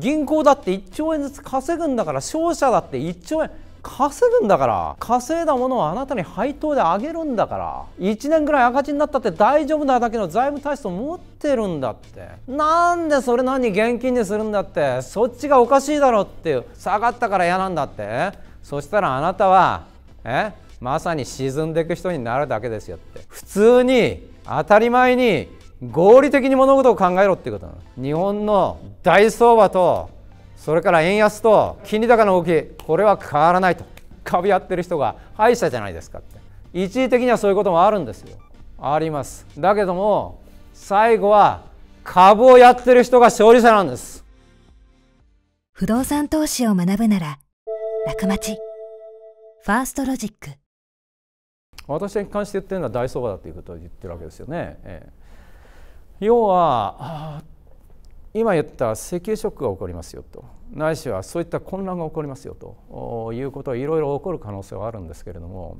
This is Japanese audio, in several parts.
銀行だって1兆円ずつ稼ぐんだから商社だって1兆円稼ぐんだから稼いだものをあなたに配当であげるんだから1年ぐらい赤字になったって大丈夫なだけの財務体質を持ってるんだってなんでそれ何現金にするんだってそっちがおかしいだろっていう下がったから嫌なんだってそしたらあなたはえまさに沈んでいく人になるだけですよって普通に当たり前に合理的に物事を考えろっていうことなの日本の大相場とそれから円安と金利高の動きこれは変わらないと株やってる人が敗者じゃないですかって一時的にはそういうこともあるんですよありますだけども最後は株をやってる人が勝利者なんです不動産投資を学ぶなら楽町ファーストロジック私に関して言ってるのは大相場だということを言ってるわけですよね、ええ要は今言った石油ショックが起こりますよとないしはそういった混乱が起こりますよということはいろいろ起こる可能性はあるんですけれども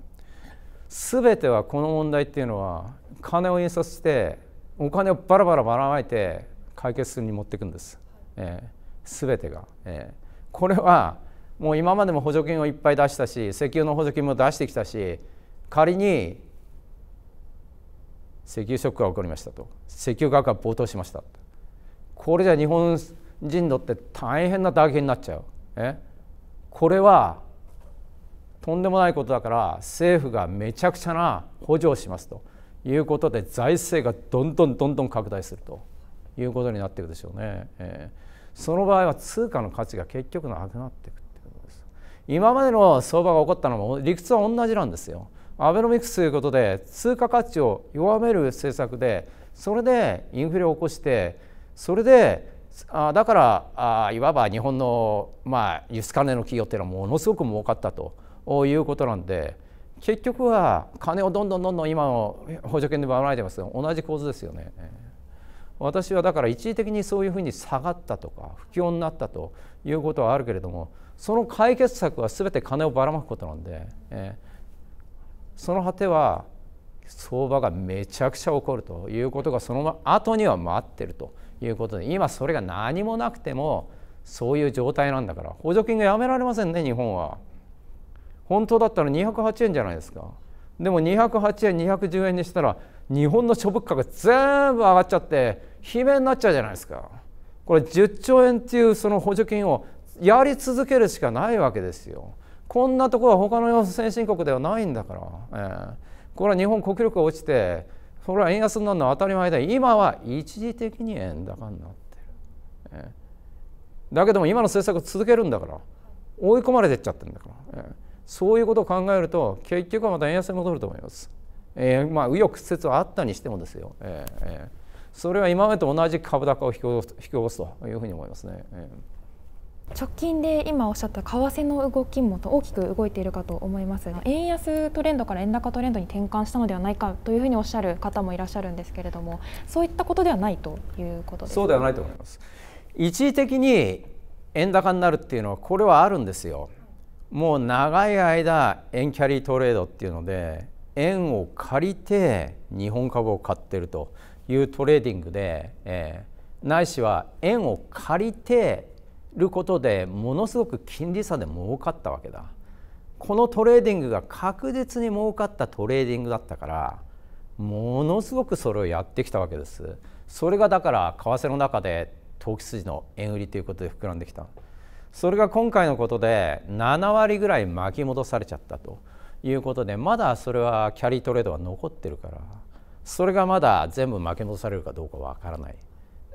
全てはこの問題っていうのは金を印刷してお金をバラバラばらまいて解決するに持っていくんです、えー、全てが、えー、これはもう今までも補助金をいっぱい出したし石油の補助金も出してきたし仮に石油ショックが起こりましたと石油価格が暴騰しましたこれじゃ日本人にとって大変な打撃になっちゃうえこれはとんでもないことだから政府がめちゃくちゃな補助をしますということで財政がどんどんどんどん拡大するということになっていくでしょうね、えー、その場合は通貨の価値が結局なくなっていくってことです今までの相場が起こったのも理屈は同じなんですよアベノミクスということで通貨価値を弱める政策でそれでインフレを起こしてそれであだからあいわば日本の、まあ、輸出金の企業っていうのはものすごく儲かったということなんで結局は金をどんどんどんどん今の補助金でばらまいてますが同じ構図ですよね。私はだから一時的にそういうふうに下がったとか不況になったということはあるけれどもその解決策は全て金をばらまくことなんで。えーその果ては相場がめちゃくちゃ起こるということがその後には待ってるということで今それが何もなくてもそういう状態なんだから補助金がやめられませんね日本は。本当だったら208円じゃないですか。でも208円210円にしたら日本の諸物価が全部上がっちゃって悲鳴になっちゃうじゃないですか。これ10兆円っていうその補助金をやり続けるしかないわけですよ。こんなところは他の先進国ではないんだから、えー、これは日本国力が落ちてそれは円安になるのは当たり前で今は一時的に円高になってる、えー、だけども今の政策を続けるんだから追い込まれてっちゃってるんだから、えー、そういうことを考えると結局はまた円安に戻ると思います。えー、まあ右翼曲折はあったにしてもですよ、えー、それは今までと同じ株高を引き起こすというふうに思いますね。えー直近で今おっしゃった為替の動きも大きく動いているかと思います円安トレンドから円高トレンドに転換したのではないかというふうにおっしゃる方もいらっしゃるんですけれどもそういったことではないということですそうではないと思います一時的に円高になるっていうのはこれはあるんですよもう長い間円キャリートレードっていうので円を借りて日本株を買ってるというトレーディングで、えー、ないしは円を借りてることでものすごく金利差で儲かったわけだこのトレーディングが確実に儲かったトレーディングだったからものすごくそれをやってきたわけですそれがだから為替の中で投機筋の円売りということで膨らんできたそれが今回のことで7割ぐらい巻き戻されちゃったということでまだそれはキャリートレードは残ってるからそれがまだ全部巻き戻されるかどうかわからない、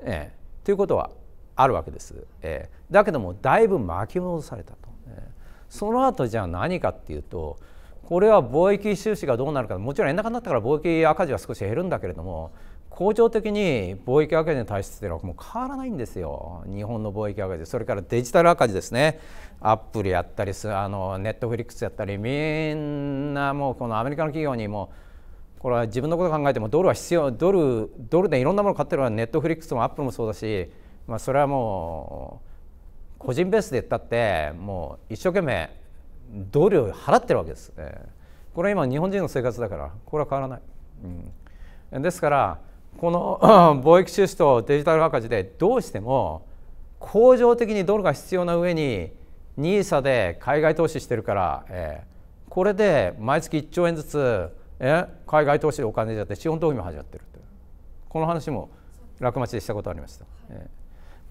ええ、ということはあるわけです、えー、だけどもだいぶ巻き戻されたと、えその後じゃあ何かっていうとこれは貿易収支がどうなるかもちろん円高になったから貿易赤字は少し減るんだけれども恒常的に貿易赤字の体質っていうのはもう変わらないんですよ日本の貿易赤字それからデジタル赤字ですねアップルやったりあのネットフリックスやったりみんなもうこのアメリカの企業にもこれは自分のこと考えてもドルは必要ドルドルでいろんなもの買ってるのはネットフリックスもアップルもそうだしまあ、それはもう個人ベースで言ったってもう一生懸命同僚払ってるわけです、ね、これ今日本人の生活だからこれは変わらない、うん、ですからこの 貿易収支とデジタル赤字でどうしても恒常的にドルが必要な上に NISA で海外投資してるから、えー、これで毎月1兆円ずつ、えー、海外投資でお金じゃって資本投資も始まってるこの話も楽町でしたことありました。え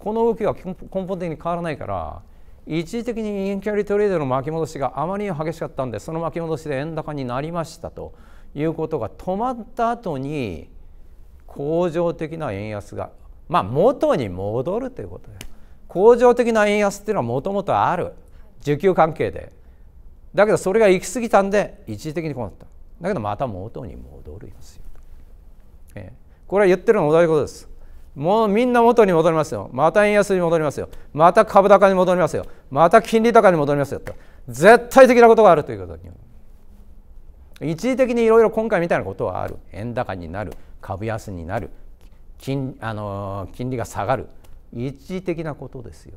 この動きは根本的に変わらないから一時的にインキャリトレードの巻き戻しがあまりに激しかったんでその巻き戻しで円高になりましたということが止まった後に恒常的な円安がまあ元に戻るということで恒常的な円安っていうのはもともとある需給関係でだけどそれが行き過ぎたんで一時的にこうなっただけどまた元に戻りますよ、えー、これは言ってるの同じことですもうみんな元に戻りますよまた円安に戻りますよまた株高に戻りますよまた金利高に戻りますよと絶対的なことがあるということに一時的にいろいろ今回みたいなことはある円高になる株安になる金あの金利が下がる一時的なことですよ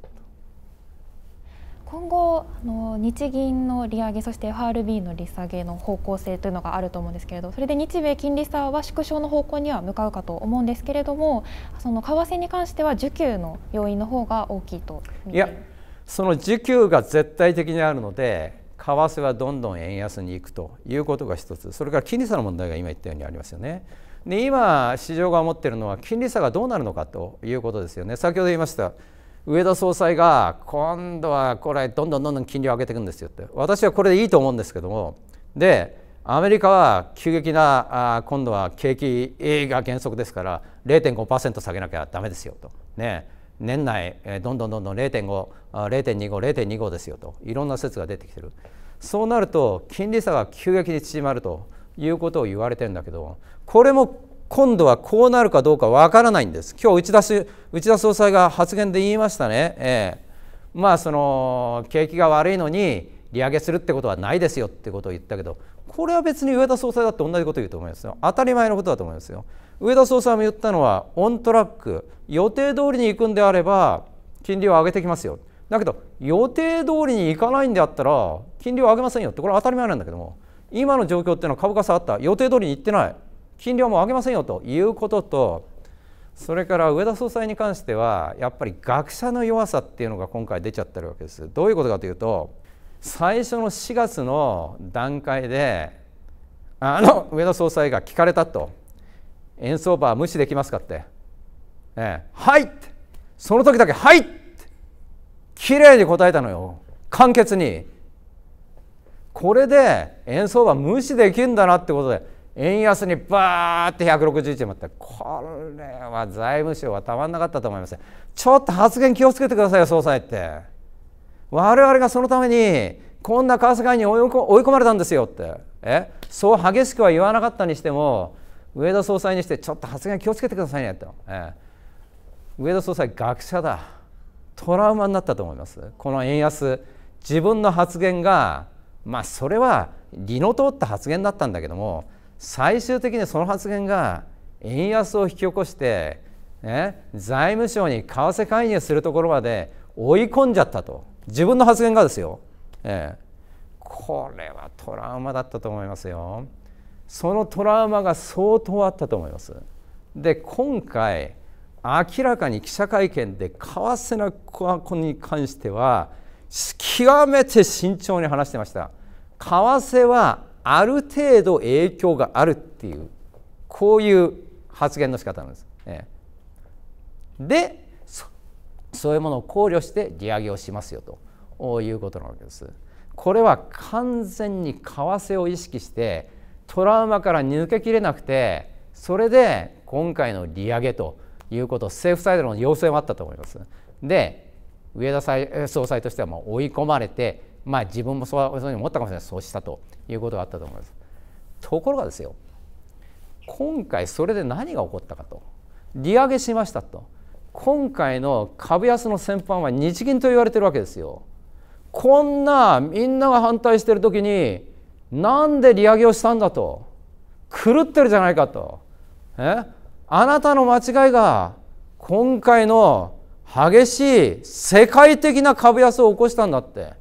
今後あの日銀の利上げそして FRB の利下げの方向性というのがあると思うんですけれどそれで日米金利差は縮小の方向には向かうかと思うんですけれどもその為替に関しては需給の要因の方が大きいといやその需給が絶対的にあるので為替はどんどん円安に行くということが一つそれから金利差の問題が今言ったようにありますよね。で今市場が思っているのは金利差がどうなるのかということですよね先ほど言いました上田総裁が今度はこれどんどんどんどん金利を上げていくんですよって私はこれでいいと思うんですけどもでアメリカは急激なあ今度は景気が原則ですから0.5%下げなきゃだめですよと、ね、年内どんどんどんどん0.5、0.25、0.25ですよといろんな説が出てきてるそうなると金利差が急激に縮まるということを言われてるんだけどこれも今度はこうなるかどうかわからないんです。今日内田内田総裁が発言で言いましたね、えー、まあその景気が悪いのに利上げするってことはないですよってことを言ったけどこれは別に上田総裁だって同じこと言うと思いますよ当たり前のことだと思いますよ上田総裁も言ったのはオントラック予定通りに行くんであれば金利を上げてきますよだけど予定通りに行かないんであったら金利を上げませんよってこれは当たり前なんだけども今の状況っていうのは株価下がった予定通りに行ってない金利はもう上げませんよということとそれから上田総裁に関してはやっぱり学者の弱さっていうのが今回出ちゃってるわけです。どういうことかというと最初の4月の段階であの上田総裁が聞かれたと円相場は無視できますかって、ええ、はいってその時だけはいって綺麗に答えたのよ簡潔にこれで円相場無視できるんだなってことで円安にバーって161円あってこれは財務省はたまんなかったと思いますちょっと発言気をつけてくださいよ総裁って我々がそのためにこんな為替介入に追い込まれたんですよってえそう激しくは言わなかったにしても上田総裁にしてちょっと発言気をつけてくださいねと、え上田総裁学者だトラウマになったと思いますこの円安自分の発言がまあそれは理の通った発言だったんだけども最終的にその発言が円安を引き起こして、ね、財務省に為替介入するところまで追い込んじゃったと自分の発言がですよ、ええ、これはトラウマだったと思いますよそのトラウマが相当あったと思いますで今回明らかに記者会見で為替のことに関しては極めて慎重に話してました為替はある程度影響があるっていうこういう発言の仕方なんです。でそういうものを考慮して利上げをしますよということなわけです。これは完全に為替を意識してトラウマから抜けきれなくてそれで今回の利上げということ政府サイドの要請もあったと思います。で上田総裁としてはもう追い込まれてまあ、自分もそういうふうに思ったかもしれないそうしたということがあったと思います。ところがですよ今回それで何が起こったかと利上げしましたと今回の株安の先般は日銀と言われてるわけですよ。こんなみんなが反対してる時になんで利上げをしたんだと狂ってるじゃないかとえあなたの間違いが今回の激しい世界的な株安を起こしたんだって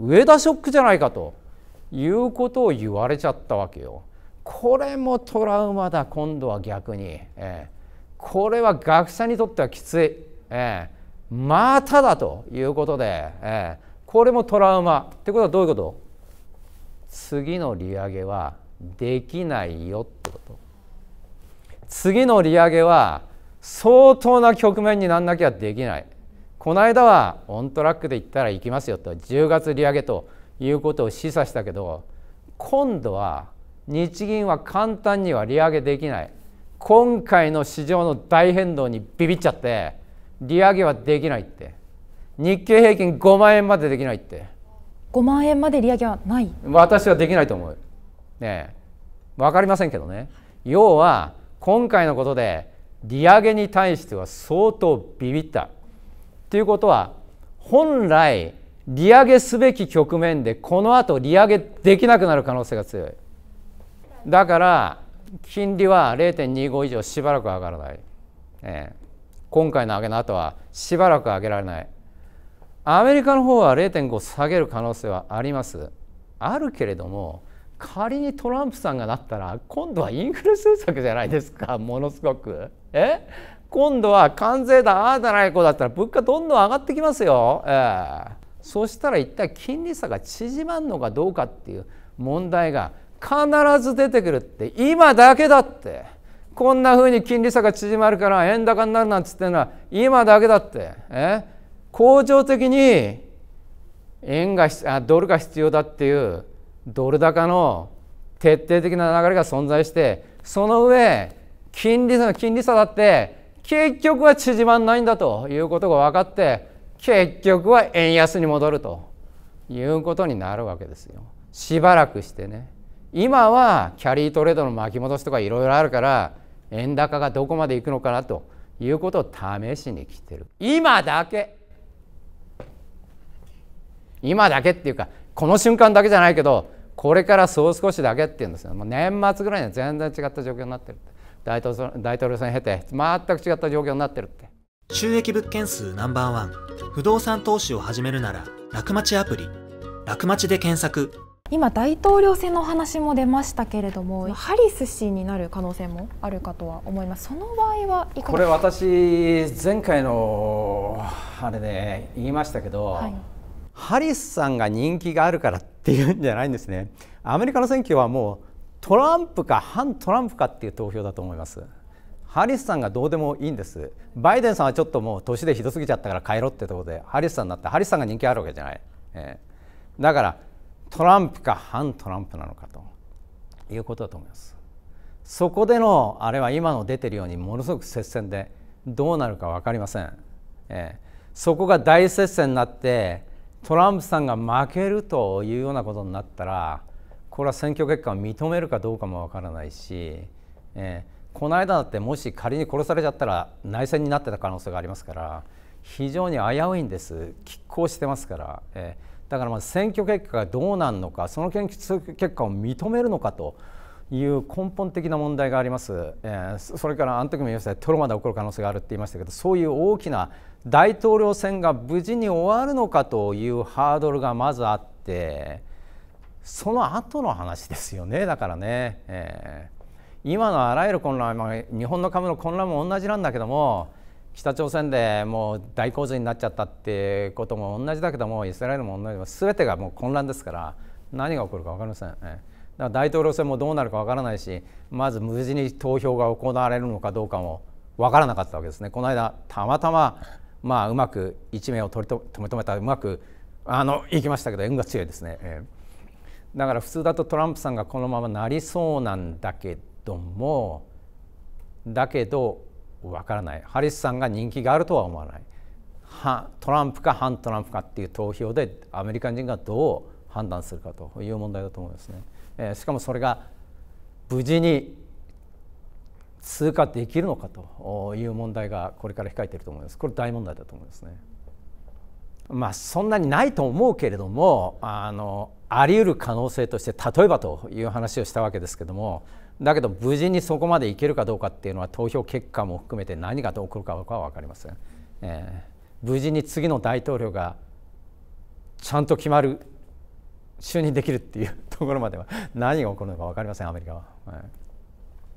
上田ショックじゃないかということを言われちゃったわけよ。これもトラウマだ今度は逆に、えー、これは学者にとってはきつい、えー、まただということで、えー、これもトラウマってことはどういうこと次の利上げはできないよってこと次の利上げは相当な局面になんなきゃできないこの間はオントラックで行ったら行きますよと10月利上げということを示唆したけど今度は日銀は簡単には利上げできない今回の市場の大変動にビビっちゃって利上げはできないって日経平均5万円までできないって5万円まで利上げはない私はできないと思うね分かりませんけどね要は今回のことで利上げに対しては相当ビビったということは本来利上げすべき局面でこのあと利上げできなくなる可能性が強いだから金利は0.25以上しばらく上がらない、え今回の上げの後はしばらく上げられないアメリカの方は0.5下げる可能性はありますあるけれども仮にトランプさんがなったら今度はインフレ政策じゃないですかものすごくえ今度は関税だああだないこうだったら物価どんどん上がってきますよ、えー、そしたら一体金利差が縮まるのかどうかっていう問題が必ず出てくるって今だけだってこんなふうに金利差が縮まるから円高になるなんつってのは今だけだって、えー、恒常的に円があドルが必要だっていうドル高の徹底的な流れが存在してその上金利差の金利差だって結局は縮まんないんだということが分かって結局は円安に戻るということになるわけですよ。しばらくしてね今はキャリートレードの巻き戻しとかいろいろあるから円高がどこまでいくのかなということを試しに来てる今だけ今だけっていうかこの瞬間だけじゃないけどこれからそう少しだけっていうんですよもう年末ぐらいには全然違った状況になってるって大統領選経て全く違った状況になってるって収益物件数ナンバーワン不動産投資を始めるなら楽町アプリ楽町で検索今大統領選の話も出ましたけれどもハリス氏になる可能性もあるかとは思いますその場合はいかがこれ私前回のあれで言いましたけど、はい、ハリスさんが人気があるからっていうんじゃないんですねアメリカの選挙はもうトランプか反トランプかっていう投票だと思いますハリスさんがどうでもいいんですバイデンさんはちょっともう年でひどすぎちゃったから帰ろうってとこでハリスさんになってハリスさんが人気あるわけじゃない、えー、だからトランプか反トランプなのかということだと思いますそこでのあれは今の出てるようにものすごく接戦でどうなるか分かりません、えー、そこが大接戦になってトランプさんが負けるというようなことになったらこれは選挙結果を認めるかどうかもわからないし、えー、この間だってもし仮に殺されちゃったら内戦になってた可能性がありますから非常に危ういんです拮抗してますから、えー、だからまず選挙結果がどうなるのかその研究結果を認めるのかという根本的な問題があります、えー、それからあの時も言いました、ね、ロまで起こる可能性があるって言いましたけどそういう大きな大統領選が無事に終わるのかというハードルがまずあって。その後の話ですよねだからね、えー、今のあらゆる混乱、まあ、日本の株の混乱も同じなんだけども北朝鮮でもう大洪水になっちゃったってことも同じだけどもイスラエルも同じも全てがもう混乱ですから何が起こるか分かりません。えーだから大統領選もどうなるかわからないしまず無事に投票が行われるのかどうかもわからなかったわけですね。この間たまたままあうまく一命を取りとめ止めたうまくあの行きましたけど縁が強いですね。えーだから普通だとトランプさんがこのままなりそうなんだけどもだけどわからないハリスさんが人気があるとは思わないはトランプか反トランプかっていう投票でアメリカ人がどう判断するかという問題だと思いますね。えー、しかもそれが無事に通過できるのかという問題がこれから控えていると思います。これ大問題だと思いますね。まあそんなにないと思うけれどもあのあり得る可能性として例えばという話をしたわけですけどもだけど無事にそこまでいけるかどうかっていうのは投票結果も含めて何がどう来るかは分かりません、えー、無事に次の大統領がちゃんと決まる就任できるっていうところまでは 何が起こるのか分かりませんアメリカは。は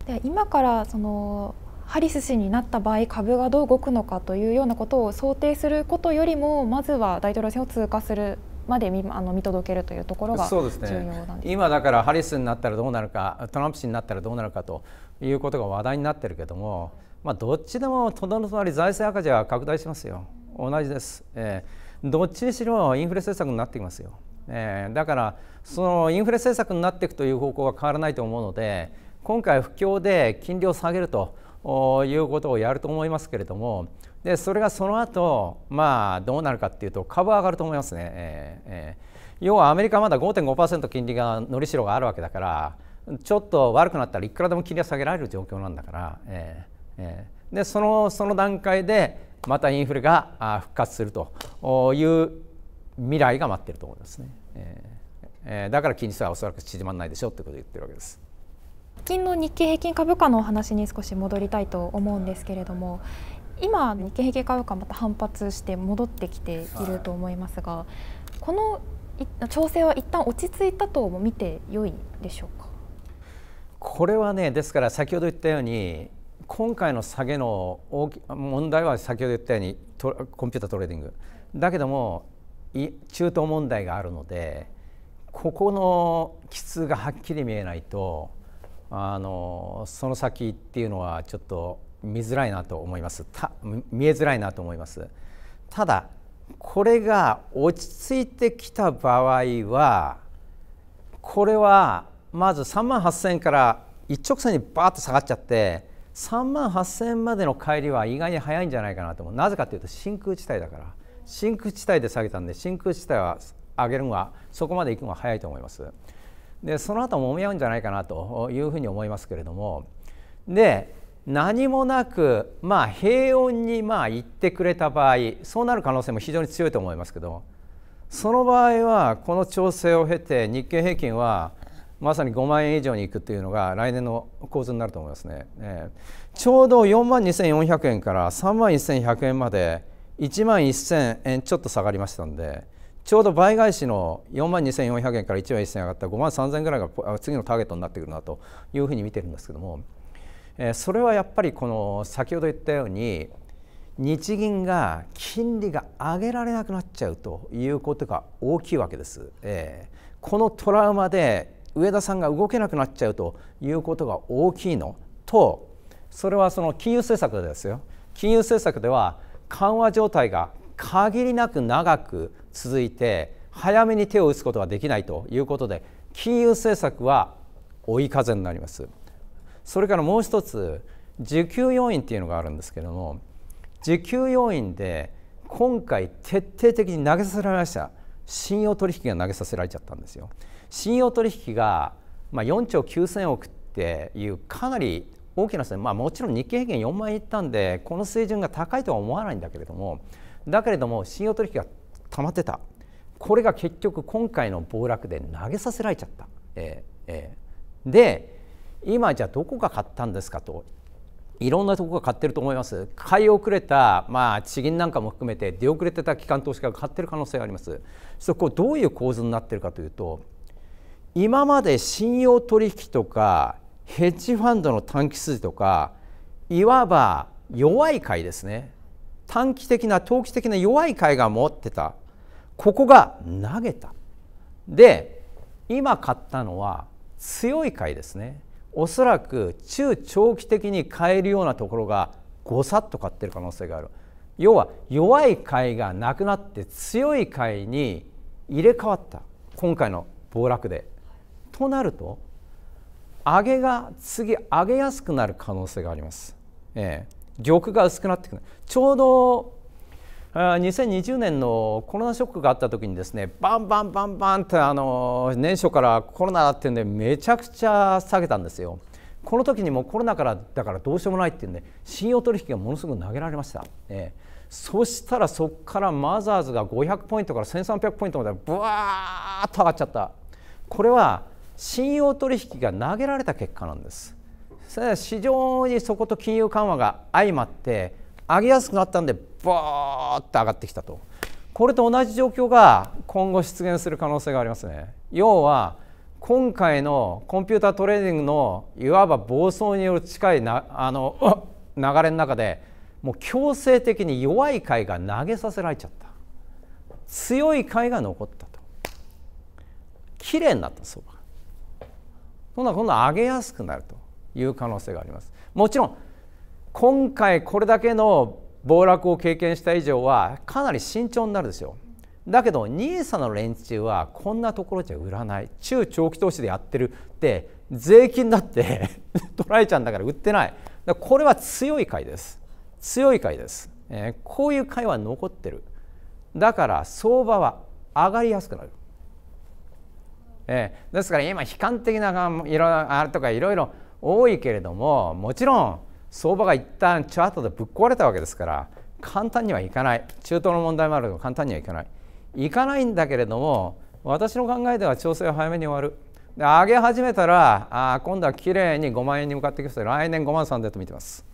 い、で今からそのハリス氏になった場合株がどう動くのかというようなことを想定することよりもまずは大統領選を通過するまで見あの見届けるというところが重要なんですね、ね、今だからハリスになったらどうなるかトランプ氏になったらどうなるかということが話題になってるけども、まあ、どっちでもとどのり財政赤字は拡大しますよ同じです、えー、どっちにしろインフレ政策になってきますよ、えー、だからそのインフレ政策になっていくという方向は変わらないと思うので今回不況で金利を下げるということをやると思いますけれどもでそれがその後、まあどうなるかというと株は上がると思いますね、ええー、要はアメリカまだ5.5%金利がのりしろがあるわけだからちょっと悪くなったらいくらでも金利は下げられる状況なんだから、えーえー、でそのその段階でまたインフレが復活するという未来が待っていると思いますね、えー、だから金利差はおそらく縮まらないでしょうということを言ってるわけです。近の日経平均株価のお話に少し戻りたいと思うんですけれども今日経平均株価また反発して戻ってきていると思いますが、はい、この調整は一旦落ち着いたと見て良いでしょうかこれはねですから先ほど言ったように今回の下げの大き問題は先ほど言ったようにコンピュータートレーディングだけども中東問題があるのでここの基数がはっきり見えないとあのその先っていうのはちょっと見づらいなと思いますた見えづらいなと思いますただこれが落ち着いてきた場合はこれはまず3万8,000円から一直線にバーッと下がっちゃって3万8,000円までの帰りは意外に早いんじゃないかなと思うなぜかというと真空地帯だから真空地帯で下げたんで真空地帯は上げるのはそこまで行くのは早いと思います。でその後もみ合うんじゃないかなというふうに思いますけれどもで何もなく、まあ、平穏にまあ言ってくれた場合そうなる可能性も非常に強いと思いますけどその場合はこの調整を経て日経平均はまさに5万円以上にいくというのが来年の構図になると思いますね、えー、ちょうど4万2400円から3万1100円まで1万1000円ちょっと下がりましたんでちょうど倍返しの4万2400円から1万1000円上がった5万3000円ぐらいが次のターゲットになってくるなというふうに見てるんですけども。えそれはやっぱりこの先ほど言ったように日銀が金利が上げられなくなっちゃうということが大きいわけです。えこのトラウマで上田さんが動けなくなっちゃうということが大きいのとそれはその金融政策ですよ金融政策では緩和状態が限りなく長く続いて早めに手を打つことができないということで金融政策は追い風になります。それからもう一つ需給要因っていうのがあるんですけども需給要因で今回徹底的に投げさせられました信用取引が投げさせられちゃったんですよ。信用取引が、まあ、4兆9000億っていうかなり大きな、数、まあ、もちろん日経平均4万円いったんでこの水準が高いとは思わないんだけれどもだけれども信用取引が溜まってたこれが結局今回の暴落で投げさせられちゃった。えーえー、で今じゃどこが買ったんですかといろんなとこが買ってると思います買い遅れた、まあ、地銀なんかも含めて出遅れてた機関投資家が買ってる可能性がありますそこどういう構図になってるかというと今まで信用取引とかヘッジファンドの短期筋とかいわば弱い買いですね短期的な投機的な弱い買いが持ってたここが投げたで今買ったのは強い買いですねおそらく中長期的に買えるようなところがごさっと買ってる可能性がある要は弱い買いがなくなって強い買いに入れ替わった今回の暴落で。となると上げが次上げやすくなる可能性があります。ええ、玉が薄くなってくるちょうど2020年のコロナショックがあった時にですねバンバンバンバンってあの年初からコロナっていうんでめちゃくちゃ下げたんですよ。この時にもコロナからだからどうしようもないっていうんで信用取引がものすごく投げられました。えーそしたらそこからマザーズが500ポイントから1300ポイントまでぶわーっと上がっちゃったこれは信用取引が投げられた結果なんです市場にそこと金融緩和が相まって上げやすくなったんでバーッと上がってきたとこれと同じ状況が今後出現する可能性がありますね要は今回のコンピュータートレーニングのいわば暴走による近いなあの 流れの中でもう強制的に弱い貝が投げさせられちゃった強い貝が残ったと綺麗になったそうが今度は今度は上げやすくなるという可能性がありますもちろん今回これだけの暴落を経験した以上はかなり慎重になるんですよだけど NISA の連中はこんなところじゃ売らない中長期投資でやってるって税金だって取られちゃうんだから売ってないこれは強いいです強いいです、えー、こういういは残ってるだから相場は上がりやすくなる、えー、ですから今悲観的なあれとかいろいろ多いけれどももちろん相場が一旦チャートでぶっ壊れたわけですから簡単にはいかない中東の問題もあるど簡単にはいかないいかないんだけれども私の考えでは調整は早めに終わるで上げ始めたらあ今度はきれいに5万円に向かっていく来年5万3000と見てます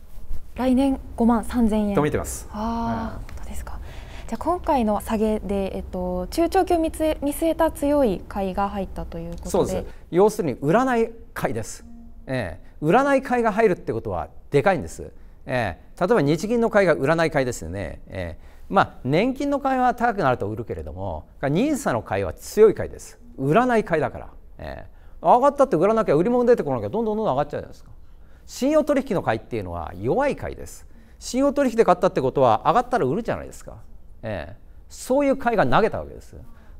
来年5万3000円と見てますああ、うん、本当ですかじゃ今回の下げで、えっと、中長期を見据えた強い買いが入ったということでそうです要するに売らない買いですえー、占い会が入るってことはでかいんです、えー、例えば日銀の会が占い会ですよね、えー、まあ、年金の会は高くなると売るけれども NISA の会は強い会です占い会だから、えー、上がったって売らなきゃ売り物出てこなきゃどんどんどんどん上がっちゃうじゃないですか信用取引の会っていうのは弱い会です信用取引で買ったってことは上がったら売るじゃないですか、えー、そういう会が投げたわけです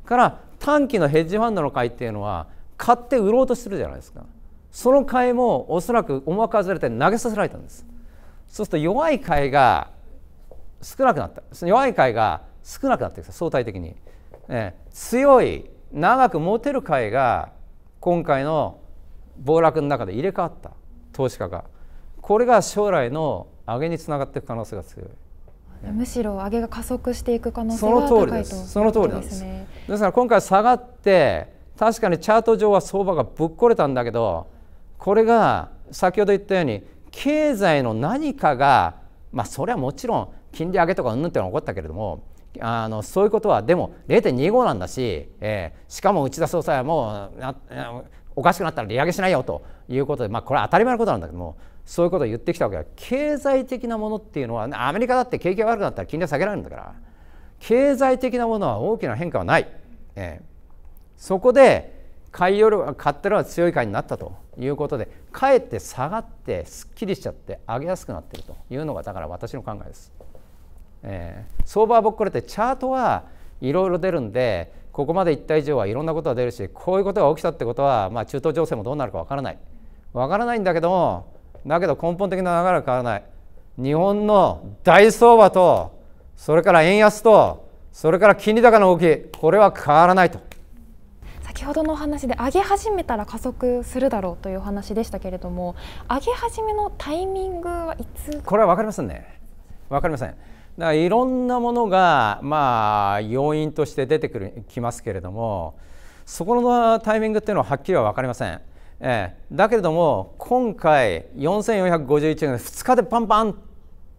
から短期のヘッジファンドの会っていうのは買って売ろうとするじゃないですかその貝もおそらく思惑外れて投げさせられたんですそうすると弱い貝が少なくなったその弱い貝が少なくなってきた相対的に、えー、強い長く持てる貝が今回の暴落の中で入れ替わった投資家がこれが将来の上げにつながっていく可能性が強い、むしろ上げが加速していく可能性が高いですその通りです、ですから今回下がって確かにチャート上は相場がぶっこれたんだけどこれが先ほど言ったように経済の何かがまあそれはもちろん金利上げとかうんぬんっていうのは起こったけれどもあのそういうことはでも0.25なんだし、えー、しかも内田総裁はもうおかしくなったら利上げしないよということで、まあ、これは当たり前のことなんだけどもそういうことを言ってきたわけだ経済的なものっていうのはアメリカだって景気が悪くなったら金利は下げられるんだから経済的なものは大きな変化はない、えー、そこで買いより買ってるのは強い買いになったということでかえって下がってすっきりしちゃって上げやすくなってるというのがだから私の考えです。えー、相場はぼっこれてチャートはいろいろ出るんでここまでいった以上はいろんなことが出るしこういうことが起きたってことは、まあ、中東情勢もどうなるかわからないわからないんだけどもだけど根本的な流れは変わらない日本の大相場とそれから円安とそれから金利高の動きこれは変わらないと先ほどのお話で上げ始めたら加速するだろうというお話でしたけれども上げ始めのタイミングはいつこれは分かりませんね分かりませんだからいろんなものがまあ要因として出てくるきますけれどもそこのタイミングっていうのははっきりは分かりません、ええ、だけれども今回4451円が2日でパンパンっ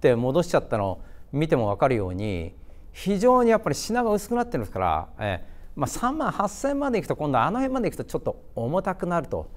て戻しちゃったのを見ても分かるように非常にやっぱり品が薄くなってるんですから、ええまあ、3万8,000までいくと今度あの辺までいくとちょっと重たくなると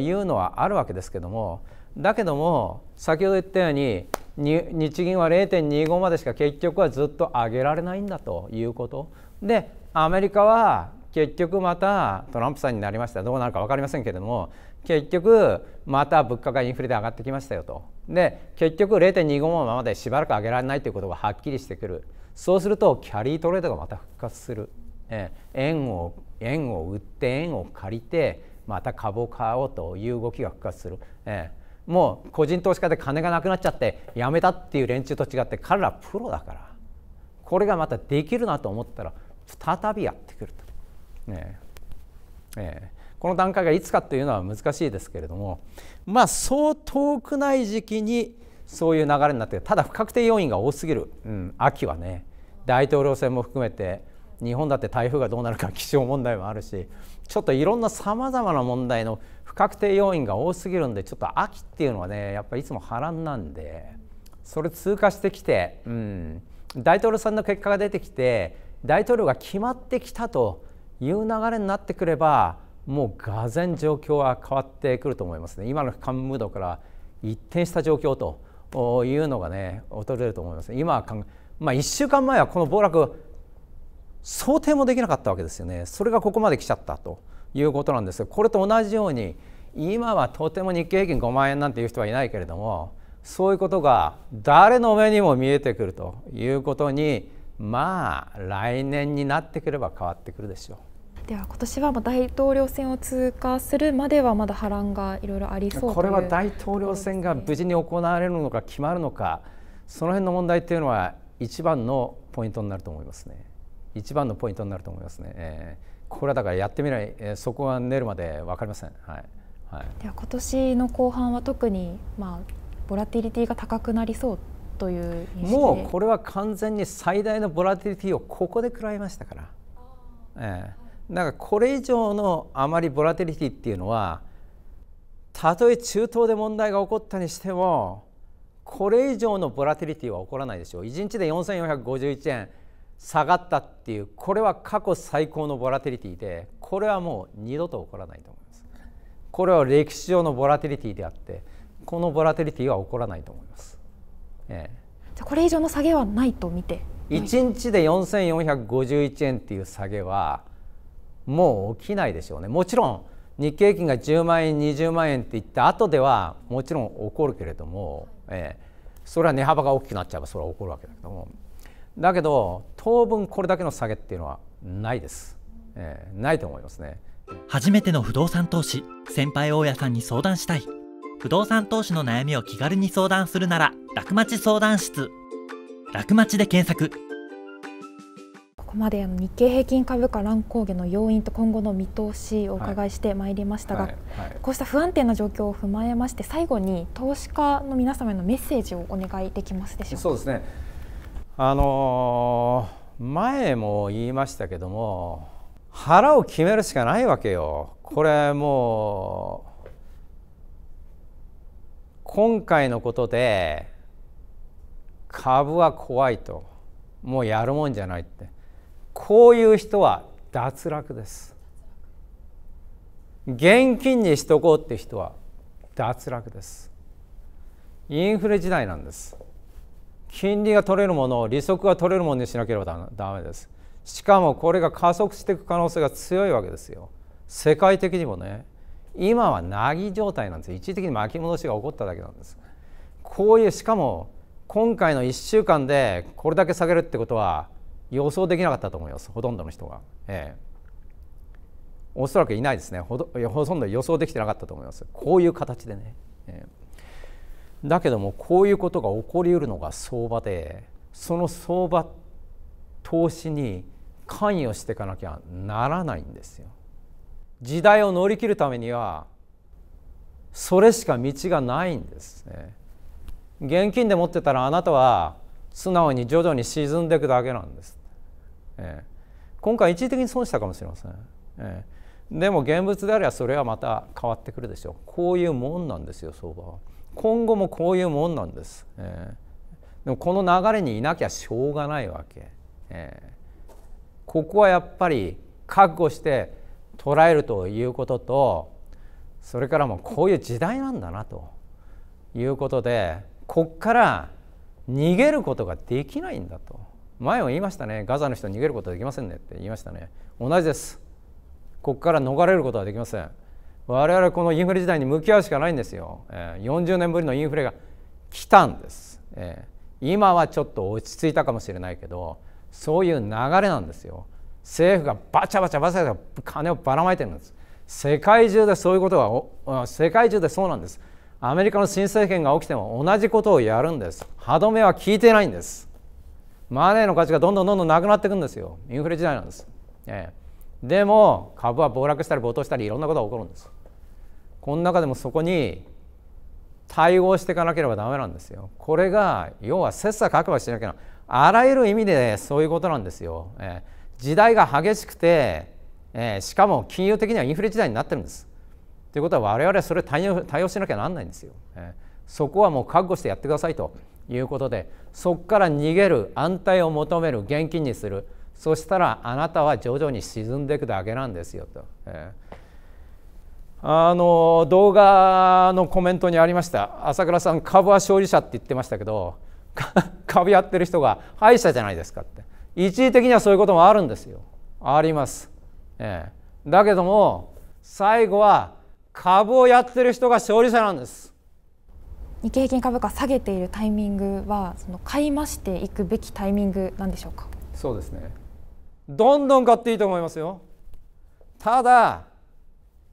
いうのはあるわけですけどもだけども先ほど言ったように日銀は0.25までしか結局はずっと上げられないんだということでアメリカは結局またトランプさんになりましたどうなるか分かりませんけれども結局また物価がインフレで上がってきましたよとで結局0.25までしばらく上げられないということがはっきりしてくるそうするとキャリートレードがまた復活するえ円を円を売って円を借りてまた株を買おうという動きが復活する、えー、もう個人投資家で金がなくなっちゃってやめたっていう連中と違って彼らプロだからこれがまたできるなと思ったら再びやってくると、えー、この段階がいつかというのは難しいですけれどもまあそう遠くない時期にそういう流れになってただ不確定要因が多すぎる、うん、秋はね大統領選も含めて日本だって台風がどうなるか気象問題もあるしちょっといろんなさまざまな問題の不確定要因が多すぎるんでちょっと秋っていうのはねやっぱりいつも波乱なんでそれ通過してきて、うん、大統領さんの結果が出てきて大統領が決まってきたという流れになってくればもうがぜ状況は変わってくると思いますね今の感ムードから一転した状況というのがね訪れると思います。今はまあ、1週間前はこの暴落想定もできなかったわけですよねそれがここまで来ちゃったということなんですがこれと同じように今はとても日経平均5万円なんていう人はいないけれどもそういうことが誰の目にも見えてくるということにまあ来年になってくれば変わってくるでしょう。では今年は大統領選を通過するまではまだ波乱がいろいろありそうこれは大統領選が無事に行われるのか決まるのかその辺の問題というのは一番のポイントになると思いますね。一番のポイントになると思いますね、えー、これはだからやってみない、えー、そこは寝るまで分かりません、はいはい、では今年の後半は特に、まあ、ボラティリティが高くなりそうというもうこれは完全に最大のボラティリティをここで食らいましたから、えー、んかこれ以上のあまりボラティリティっていうのはたとえ中東で問題が起こったにしてもこれ以上のボラティリティは起こらないでしょう1日で4451円下がったっていうこれは過去最高のボラティリティでこれはもう二度と起こらないと思いますこれは歴史上のボラティリティであってこのボラティリティは起こらないと思います、ええ、じゃこれ以上の下げはないと見て1日で4451円っていう下げはもう起きないでしょうねもちろん日経平均が10万円20万円っていった後ではもちろん起こるけれども、ええ、それは値幅が大きくなっちゃえばそれは起こるわけだけどもだけど当分これだけの下げっていうのはないです、えー、ないと思いますね初めての不動産投資先輩大家さんに相談したい不動産投資の悩みを気軽に相談するなら楽町相談室楽町で検索ここまで日経平均株価乱高下の要因と今後の見通しをお伺いしてまいりましたが、はいはいはい、こうした不安定な状況を踏まえまして最後に投資家の皆様へのメッセージをお願いできますでしょうか。そうですねあの前も言いましたけども腹を決めるしかないわけよこれもう今回のことで株は怖いともうやるもんじゃないってこういう人は脱落です現金にしとこうって人は脱落ですインフレ時代なんです金利が取れるものを利息が取れるものにしなければだめですしかもこれが加速していく可能性が強いわけですよ世界的にもね今はなぎ状態なんです一時的に巻き戻しが起こっただけなんですこういうしかも今回の1週間でこれだけ下げるってことは予想できなかったと思いますほとんどの人が、ええ、おそらくいないですねほとほとんど予想できてなかったと思いますこういう形でね、ええだけどもこういうことが起こりうるのが相場でその相場投資に関与していかなきゃならないんですよ。時代を乗り切るためにはそれしか道がないんですね。現金で持ってたらあなたは素直に徐々に沈んでいくだけなんです。えー、今回一時的に損したかもしれません。えー、でも現物であればそれはまた変わってくるでしょう。こういうもんなんですよ相場は。今後もこういうもんなんです、えー、でもこの流れにいなきゃしょうがないわけ、えー、ここはやっぱり覚悟して捉えるということとそれからもこういう時代なんだなということでこっから逃げることができないんだと前も言いましたねガザの人逃げることはできませんねって言いましたね同じですここから逃れることはできません我々このインフレ時代に向き合うしかないんですよ、え40年ぶりのインフレが来たんです、え今はちょっと落ち着いたかもしれないけどそういう流れなんですよ政府がバチャバチャバチャ金をばらまいてるんです世界中でそういうことが世界中でそうなんですアメリカの新政権が起きても同じことをやるんです歯止めは効いてないんですマネーの価値がどんどんどんどんなくなっていくんですよインフレ時代なんです、えでも株は暴落したり暴騰したりいろんなことが起こるんですこの中でもそこに対応していかなければダメなんですよ。これが要は切磋琢磨しなきゃあらゆる意味でそういうことなんですよ。えー、時代が激しくて、えー、しかも金融的にはインフレ時代になってるんです。ということは我々はそれ対応対応しなきゃなんないんですよ、えー、そこはもう覚悟してやってくださいということでそこから逃げる安泰を求める現金にするそしたらあなたは徐々に沈んでいくだけなんですよと。えーあの動画のコメントにありました朝倉さん株は勝利者って言ってましたけど 株やってる人が敗者じゃないですかって一時的にはそういうこともあるんですよあります、ええ、だけども最後は株をやってる人が勝利者なんです日経平均株価下げているタイミングはその買い増していくべきタイミングなんでしょうかそうですねどんどん買っていいと思いますよただ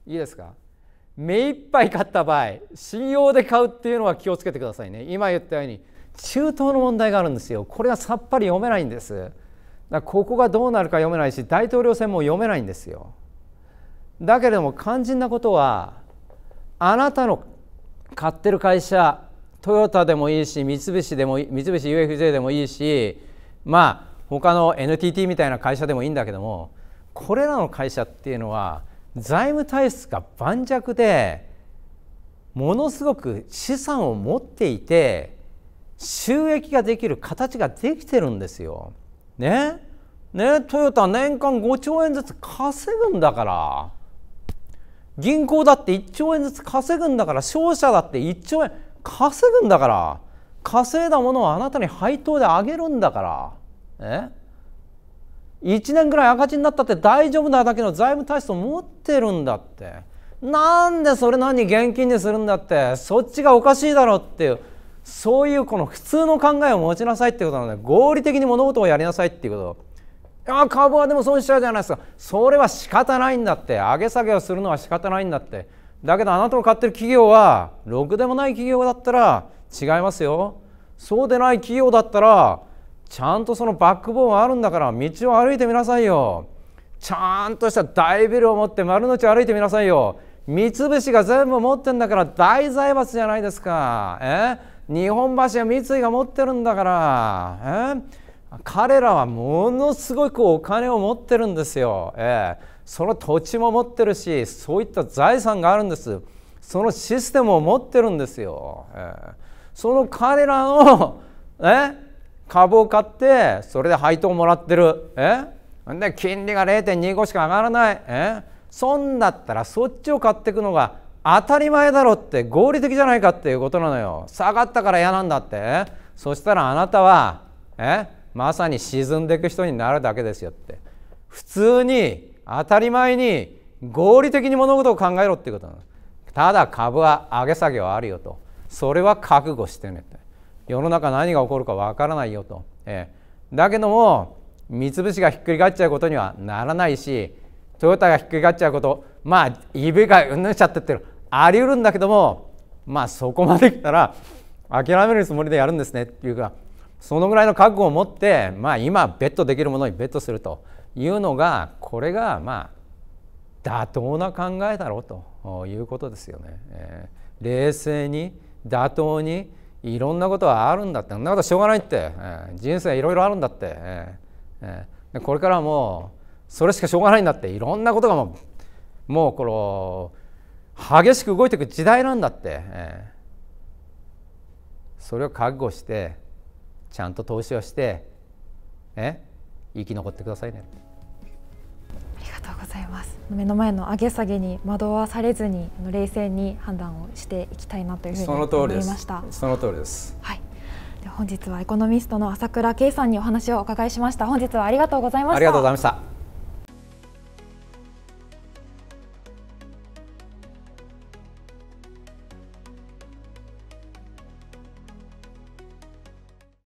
いいですか目いっぱい買った場合信用で買うっていうのは気をつけてくださいね今言ったように中東の問題があるんですよこれはさっぱり読めないんですだここがどうなるか読めないし大統領選も読めないんですよだけれども肝心なことはあなたの買ってる会社トヨタでもいいし三菱でも三菱 UFJ でもいいしまあ他の NTT みたいな会社でもいいんだけどもこれらの会社っていうのは財務体質が盤石でものすごく資産を持っていて収益ができる形ができてるんですよ。ねねトヨタ年間5兆円ずつ稼ぐんだから銀行だって1兆円ずつ稼ぐんだから商社だって1兆円稼ぐんだから稼いだものをあなたに配当であげるんだから。え1年ぐらい赤字になったって大丈夫なだけの財務体質を持ってるんだってなんでそれ何現金にするんだってそっちがおかしいだろうっていうそういうこの普通の考えを持ちなさいってことなので合理的に物事をやりなさいっていうことあ株はでも損しちゃうじゃないですかそれは仕方ないんだって上げ下げをするのは仕方ないんだってだけどあなたの買ってる企業はろくでもない企業だったら違いますよそうでない企業だったらちゃんとそのバックボーンあるんだから道を歩いてみなさいよちゃんとした大ビルを持って丸の内歩いてみなさいよ三菱が全部持ってんだから大財閥じゃないですかえ日本橋や三井が持ってるんだからえ彼らはものすごくお金を持ってるんですよ、えー、その土地も持ってるしそういった財産があるんですそのシステムを持ってるんですよ、えー、その彼らのえ株を買ってそれで配当もらってるえで金利が0.25しか上がらないえそんだったらそっちを買っていくのが当たり前だろって合理的じゃないかっていうことなのよ下がったから嫌なんだってそしたらあなたはえまさに沈んでいく人になるだけですよって普通に当たり前に合理的に物事を考えろっていうことなのただ株は上げ下げはあるよとそれは覚悟してねって世の中何が起こるかわからないよと、えー、だけども三菱がひっくり返っちゃうことにはならないしトヨタがひっくり返っちゃうことまあ EV がうんぬんしちゃってってあり得るんだけどもまあそこまで来たら諦めるつもりでやるんですねっていうかそのぐらいの覚悟を持ってまあ今ベットできるものにベットするというのがこれがまあ妥当な考えだろうということですよね。えー、冷静に妥当にいろんなことはあるんだってそんなことしょうがないって、えー、人生いろいろあるんだって、えーこれからはもうそれしかしょうがないんだっていろんなことがもうもうこの激しく動いていく時代なんだって、えー、それを覚悟してちゃんと投資をして、えー、生き残ってくださいねって。とうございます目の前の上げ下げに惑わされずに冷静に判断をしていきたいなというふうに思いましたその通りですはいで本日はエコノミストの朝倉圭さんにお話をお伺いしました本日はありがとうございましたありがとうございました